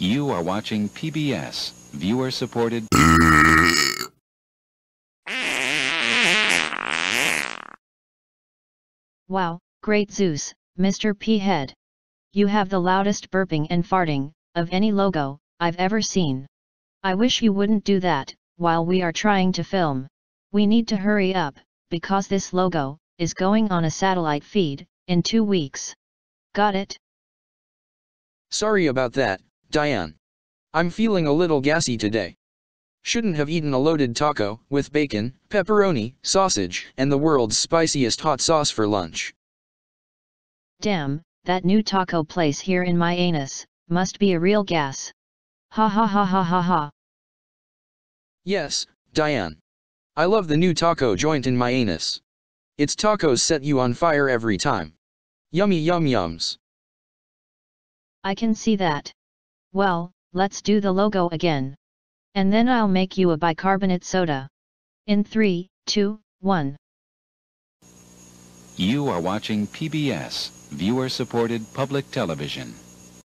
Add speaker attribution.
Speaker 1: You are watching PBS, viewer supported.
Speaker 2: Wow, great Zeus, Mr. P Head. You have the loudest burping and farting of any logo I've ever seen. I wish you wouldn't do that while we are trying to film. We need to hurry up because this logo is going on a satellite feed in 2 weeks. Got it?
Speaker 3: Sorry about that. Diane. I'm feeling a little gassy today. Shouldn't have eaten a loaded taco, with bacon, pepperoni, sausage, and the world's spiciest hot sauce for lunch.
Speaker 2: Damn, that new taco place here in my anus, must be a real gas. Ha ha ha ha ha ha.
Speaker 3: Yes, Diane. I love the new taco joint in my anus. Its tacos set you on fire every time. Yummy yum yums.
Speaker 2: I can see that well, let's do the logo again. And then I'll make you a bicarbonate soda. In three, two, one.
Speaker 1: You are watching PBS, viewer-supported public television.